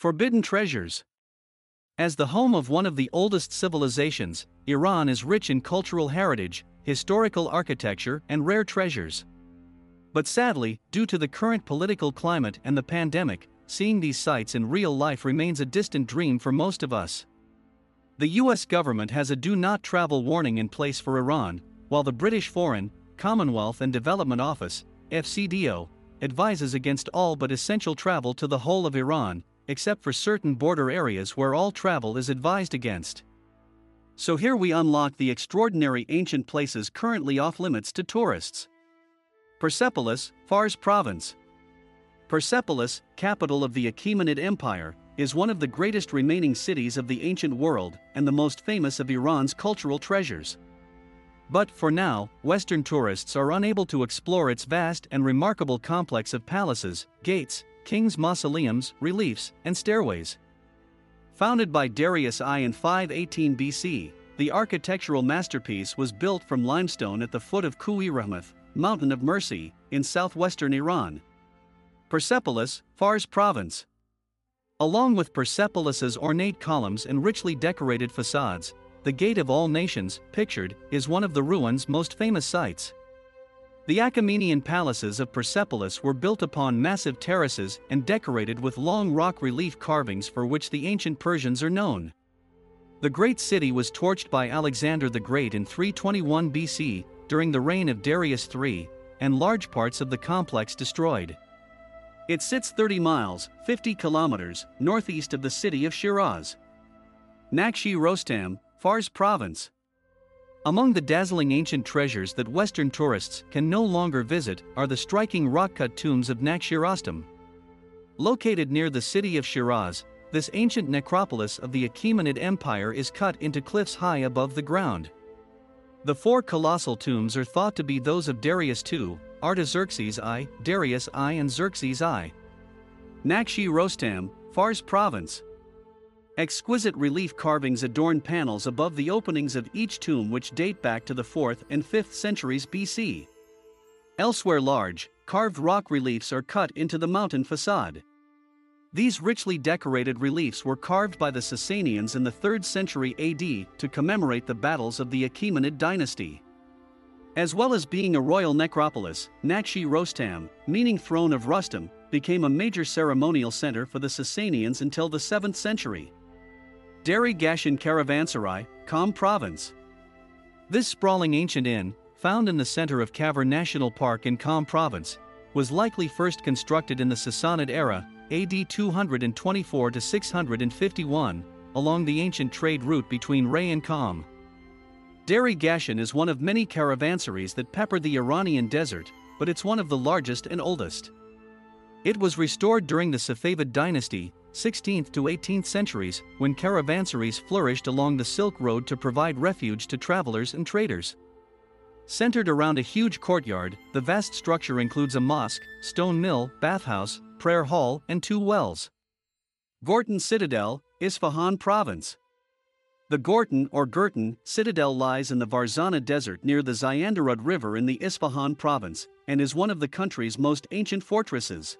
Forbidden Treasures As the home of one of the oldest civilizations, Iran is rich in cultural heritage, historical architecture, and rare treasures. But sadly, due to the current political climate and the pandemic, seeing these sites in real life remains a distant dream for most of us. The US government has a do not travel warning in place for Iran, while the British Foreign, Commonwealth and Development Office, FCDO, advises against all but essential travel to the whole of Iran, except for certain border areas where all travel is advised against. So here we unlock the extraordinary ancient places currently off limits to tourists. Persepolis, Fars Province. Persepolis, capital of the Achaemenid Empire, is one of the greatest remaining cities of the ancient world and the most famous of Iran's cultural treasures. But for now, Western tourists are unable to explore its vast and remarkable complex of palaces, gates, kings' mausoleums, reliefs, and stairways. Founded by Darius I in 518 BC, the architectural masterpiece was built from limestone at the foot of Ku'i Rahmath, Mountain of Mercy, in southwestern Iran. Persepolis, Fars Province. Along with Persepolis's ornate columns and richly decorated facades, the Gate of All Nations, pictured, is one of the ruins' most famous sights. The Achaemenian palaces of Persepolis were built upon massive terraces and decorated with long rock relief carvings for which the ancient Persians are known. The great city was torched by Alexander the Great in 321 BC, during the reign of Darius III, and large parts of the complex destroyed. It sits 30 miles, 50 kilometers, northeast of the city of Shiraz. Nakshi Rostam, Fars Province. Among the dazzling ancient treasures that Western tourists can no longer visit are the striking rock-cut tombs of Naxirastam. Located near the city of Shiraz, this ancient necropolis of the Achaemenid Empire is cut into cliffs high above the ground. The four colossal tombs are thought to be those of Darius II, Artaxerxes I, Darius I and Xerxes I. Nakshi Rostam, Fars Province, Exquisite relief carvings adorn panels above the openings of each tomb, which date back to the 4th and 5th centuries BC. Elsewhere, large, carved rock reliefs are cut into the mountain facade. These richly decorated reliefs were carved by the Sasanians in the 3rd century AD to commemorate the battles of the Achaemenid dynasty. As well as being a royal necropolis, Nakshi Rostam, meaning throne of Rustam, became a major ceremonial center for the Sasanians until the 7th century. Dari Gashin Caravanserai, Kham Province. This sprawling ancient inn, found in the center of Kavar National Park in Kham Province, was likely first constructed in the Sassanid era, AD 224 to 651, along the ancient trade route between Ray and Kham. Dari Gashin is one of many caravanserais that pepper the Iranian desert, but it's one of the largest and oldest. It was restored during the Safavid dynasty 16th to 18th centuries, when caravansaries flourished along the Silk Road to provide refuge to travelers and traders. Centered around a huge courtyard, the vast structure includes a mosque, stone mill, bathhouse, prayer hall, and two wells. Gorton Citadel, Isfahan Province. The Gorton or Gurton Citadel lies in the Varzana Desert near the Zayandarud River in the Isfahan province and is one of the country's most ancient fortresses.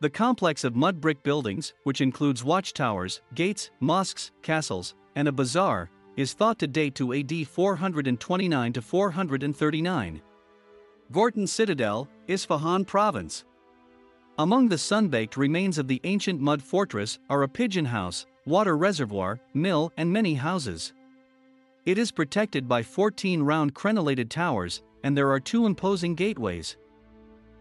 The complex of mud brick buildings, which includes watchtowers, gates, mosques, castles, and a bazaar, is thought to date to AD 429 to 439. Gorton Citadel, Isfahan Province. Among the sun-baked remains of the ancient mud fortress are a pigeon house, water reservoir, mill, and many houses. It is protected by 14 round crenellated towers, and there are two imposing gateways.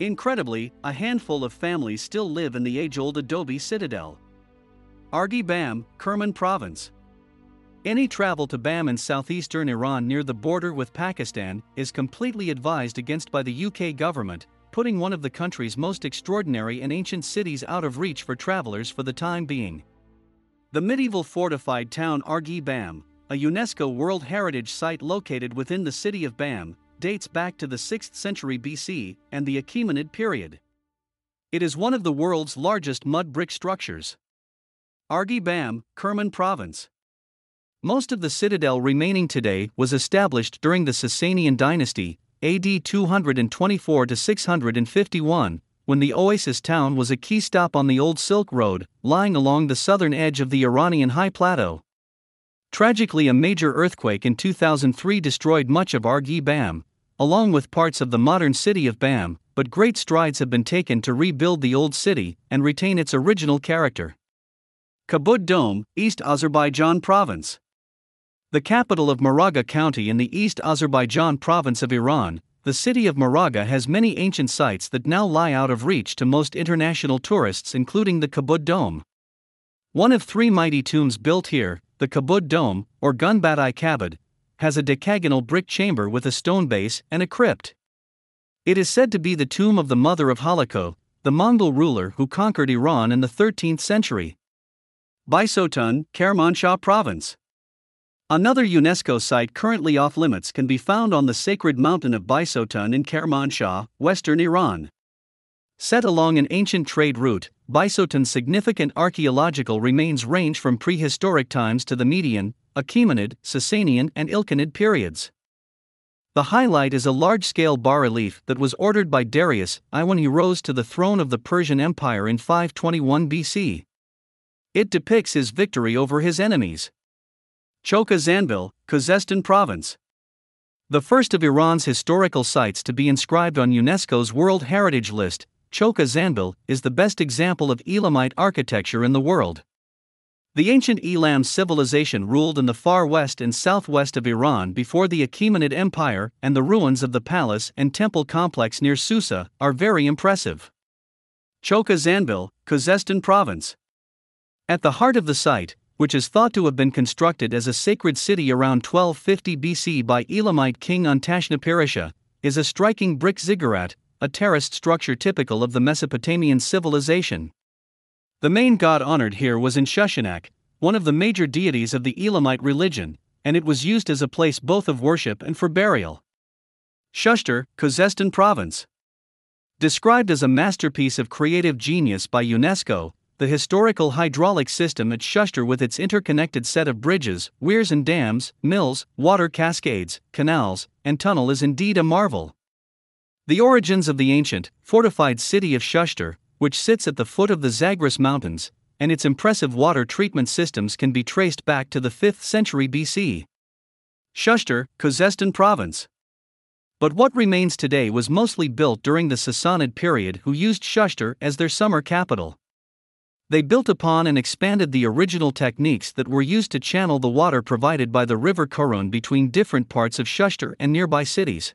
Incredibly, a handful of families still live in the age-old adobe citadel. Argi Bam, Kerman Province. Any travel to Bam in southeastern Iran near the border with Pakistan is completely advised against by the UK government, putting one of the country's most extraordinary and ancient cities out of reach for travelers for the time being. The medieval fortified town Argi Bam, a UNESCO World Heritage Site located within the city of Bam, dates back to the 6th century BC and the Achaemenid period. It is one of the world's largest mud brick structures. Argi Bam, Kerman Province. Most of the citadel remaining today was established during the Sasanian dynasty, AD 224 to 651, when the oasis town was a key stop on the old Silk Road, lying along the southern edge of the Iranian High Plateau. Tragically, a major earthquake in 2003 destroyed much of Argi Bam, along with parts of the modern city of Bam, but great strides have been taken to rebuild the old city and retain its original character. Kabud Dome, East Azerbaijan Province. The capital of Moraga County in the East Azerbaijan province of Iran, the city of Moraga has many ancient sites that now lie out of reach to most international tourists, including the Kabud Dome. One of three mighty tombs built here, the Kabud Dome, or Gunbat-i Kabud, has a decagonal brick chamber with a stone base and a crypt. It is said to be the tomb of the mother of Halakho, the Mongol ruler who conquered Iran in the 13th century. Baisotun, Kermanshah Province. Another UNESCO site currently off limits can be found on the sacred mountain of Baisotun in Kermanshah, western Iran. Set along an ancient trade route, Bisoton's significant archaeological remains range from prehistoric times to the Median, Achaemenid, Sasanian, and Ilkhanid periods. The highlight is a large scale bas relief that was ordered by Darius I when he rose to the throne of the Persian Empire in 521 BC. It depicts his victory over his enemies. Choka Zanvil, Khuzestan Province. The first of Iran's historical sites to be inscribed on UNESCO's World Heritage List, Choka Zanbil is the best example of Elamite architecture in the world. The ancient Elam civilization ruled in the far west and southwest of Iran before the Achaemenid Empire, and the ruins of the palace and temple complex near Susa are very impressive. Choka Zanbil, Khuzestan Province. At the heart of the site, which is thought to have been constructed as a sacred city around 1250 BC by Elamite king Untashnapirisha, is a striking brick ziggurat a terraced structure typical of the Mesopotamian civilization. The main god honored here was Inshushanak, one of the major deities of the Elamite religion, and it was used as a place both of worship and for burial. Shushtar, Khuzestan Province. Described as a masterpiece of creative genius by UNESCO, the historical hydraulic system at Shushtar with its interconnected set of bridges, weirs and dams, mills, water cascades, canals, and tunnel is indeed a marvel. The origins of the ancient, fortified city of Shushtar, which sits at the foot of the Zagros Mountains, and its impressive water treatment systems can be traced back to the 5th century BC. Shushtar, Khuzestan Province. But what remains today was mostly built during the Sassanid period, who used Shushtar as their summer capital. They built upon and expanded the original techniques that were used to channel the water provided by the river Kurun between different parts of Shushtar and nearby cities.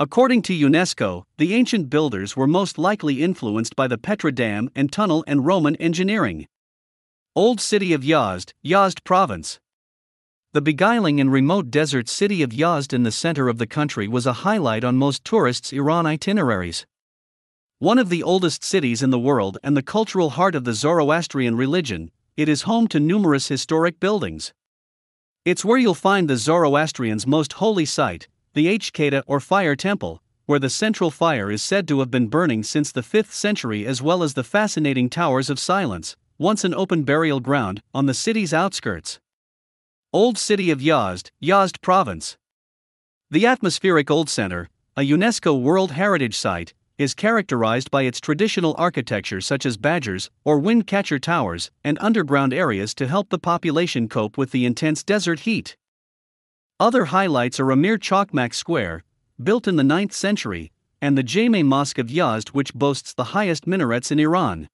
According to UNESCO, the ancient builders were most likely influenced by the Petra Dam and tunnel and Roman engineering. Old City of Yazd, Yazd Province. The beguiling and remote desert city of Yazd in the center of the country was a highlight on most tourists' Iran itineraries. One of the oldest cities in the world and the cultural heart of the Zoroastrian religion, it is home to numerous historic buildings. It's where you'll find the Zoroastrians' most holy site, the Hkata or Fire Temple, where the central fire is said to have been burning since the 5th century, as well as the fascinating Towers of Silence, once an open burial ground, on the city's outskirts. Old City of Yazd, Yazd Province. The atmospheric Old Center, a UNESCO World Heritage Site, is characterized by its traditional architecture such as badgers or windcatcher towers and underground areas to help the population cope with the intense desert heat. Other highlights are Amir Chokmak Square, built in the 9th century, and the Jame Mosque of Yazd, which boasts the highest minarets in Iran.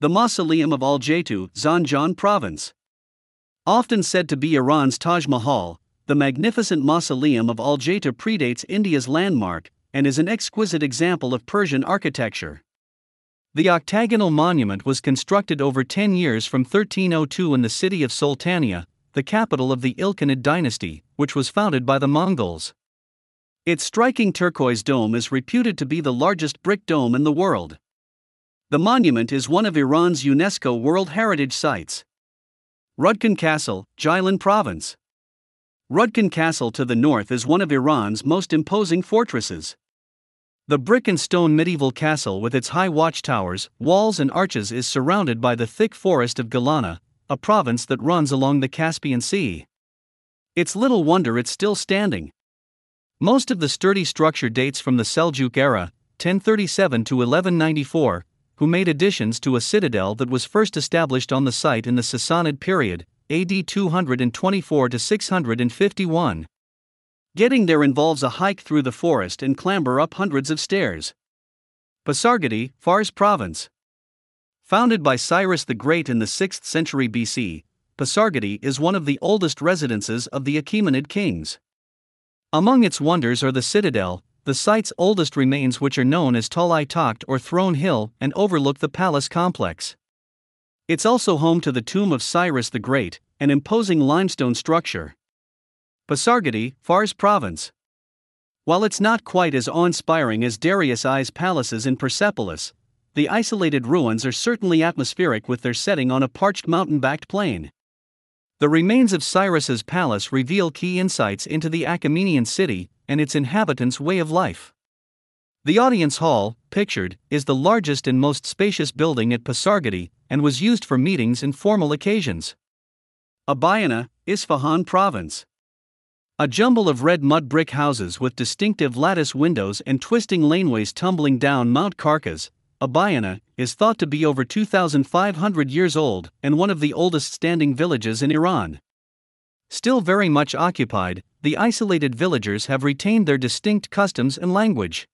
The Mausoleum of Al Jaitu, Zanjan Province. Often said to be Iran's Taj Mahal, the magnificent mausoleum of Al Jaitu predates India's landmark and is an exquisite example of Persian architecture. The octagonal monument was constructed over 10 years from 1302 in the city of Sultania, the capital of the Ilkhanid dynasty, which was founded by the Mongols. Its striking turquoise dome is reputed to be the largest brick dome in the world. The monument is one of Iran's UNESCO World Heritage Sites. Rudkin Castle, Jilin Province. Rudkin Castle to the north is one of Iran's most imposing fortresses. The brick and stone medieval castle with its high watchtowers, walls, and arches is surrounded by the thick forest of Galana, a province that runs along the Caspian Sea. It's little wonder it's still standing. Most of the sturdy structure dates from the Seljuk era, 1037 to 1194, who made additions to a citadel that was first established on the site in the Sassanid period, AD 224 to 651. Getting there involves a hike through the forest and clamber up hundreds of stairs. Pasargadi, Fars Province. Founded by Cyrus the Great in the 6th century BC, Pasargadae is one of the oldest residences of the Achaemenid kings. Among its wonders are the citadel, the site's oldest remains, which are known as Tall Takht or Throne Hill and overlook the palace complex. It's also home to the tomb of Cyrus the Great, an imposing limestone structure. Pasargadae, Fars Province. While it's not quite as awe inspiring as Darius I's palaces in Persepolis, the isolated ruins are certainly atmospheric with their setting on a parched mountain backed plain. The remains of Cyrus's palace reveal key insights into the Achaemenian city and its inhabitants' way of life. The audience hall, pictured, is the largest and most spacious building at Pasargadae and was used for meetings and formal occasions. Abayana, Isfahan province. A jumble of red mud brick houses with distinctive lattice windows and twisting laneways tumbling down Mount Karkas, Abiyana, is thought to be over 2,500 years old and one of the oldest standing villages in Iran. Still very much occupied, the isolated villagers have retained their distinct customs and language.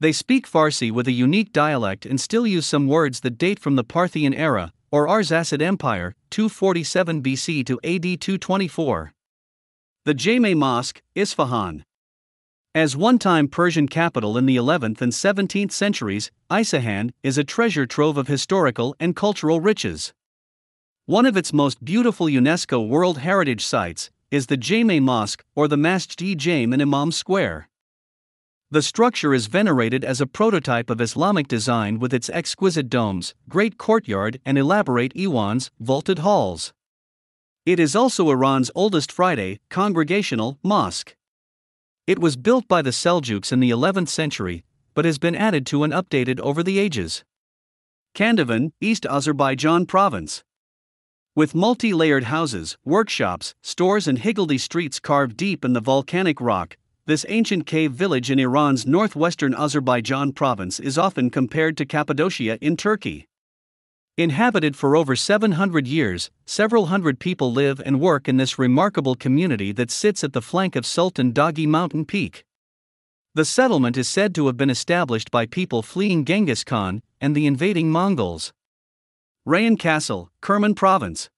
They speak Farsi with a unique dialect and still use some words that date from the Parthian era or Arsacid Empire, 247 BC to AD 224. The Jame Mosque, Isfahan, as one time Persian capital in the 11th and 17th centuries, Isfahan is a treasure trove of historical and cultural riches. One of its most beautiful UNESCO World Heritage Sites is the Jame Mosque or the Masjid Jame in Imam Square. The structure is venerated as a prototype of Islamic design with its exquisite domes, great courtyard, and elaborate iwans, vaulted halls. It is also Iran's oldest Friday congregational mosque. It was built by the Seljuks in the 11th century, but has been added to and updated over the ages. Kandavan, East Azerbaijan Province. With multi layered houses, workshops, stores, and higgledy streets carved deep in the volcanic rock, this ancient cave village in Iran's northwestern Azerbaijan province is often compared to Cappadocia in Turkey. Inhabited for over 700 years, several hundred people live and work in this remarkable community that sits at the flank of Sultan Dagi Mountain Peak. The settlement is said to have been established by people fleeing Genghis Khan and the invading Mongols. Rayan Castle, Kerman Province.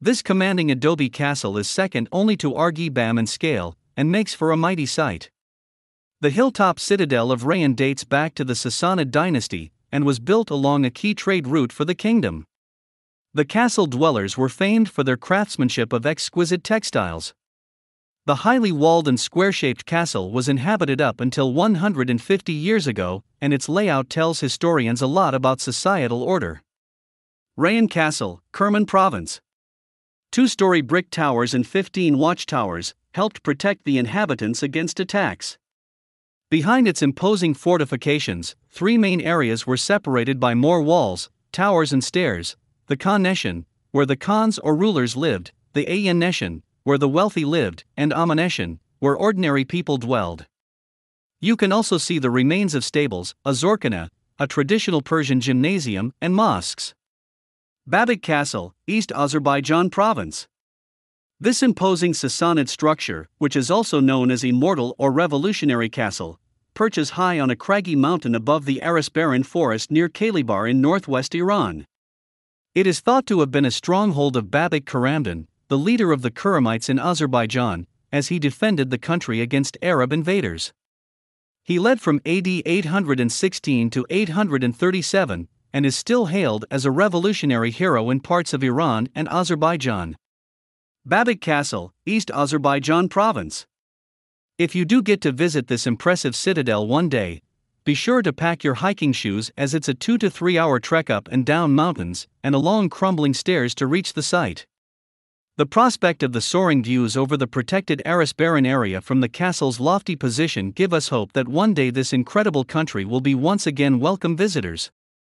This commanding adobe castle is second only to Bam in scale and makes for a mighty sight. The hilltop citadel of Rayan dates back to the Sassanid dynasty and was built along a key trade route for the kingdom. The castle dwellers were famed for their craftsmanship of exquisite textiles. The highly walled and square shaped castle was inhabited up until 150 years ago, and its layout tells historians a lot about societal order. Rayan Castle, Kerman Province. Two story brick towers and 15 watchtowers helped protect the inhabitants against attacks. Behind its imposing fortifications, three main areas were separated by more walls, towers, and stairs the Khan Neshin, where the Khans or rulers lived, the Ayan Neshin, where the wealthy lived, and Amaneshin, where ordinary people dwelled. You can also see the remains of stables, a zorkana, a traditional Persian gymnasium, and mosques. Babak Castle, East Azerbaijan Province. This imposing Sassanid structure, which is also known as Immortal or Revolutionary Castle, perches high on a craggy mountain above the Arasbaran forest near Kalibar in northwest Iran. It is thought to have been a stronghold of Babak Karamdan, the leader of the Kuramites in Azerbaijan, as he defended the country against Arab invaders. He led from AD 816 to 837 and is still hailed as a revolutionary hero in parts of Iran and Azerbaijan. Babak Castle, East Azerbaijan Province. If you do get to visit this impressive citadel one day, be sure to pack your hiking shoes as it's a 2 to 3 hour trek up and down mountains and along crumbling stairs to reach the site. The prospect of the soaring views over the protected Aras Barren area from the castle's lofty position give us hope that one day this incredible country will be once again welcome visitors.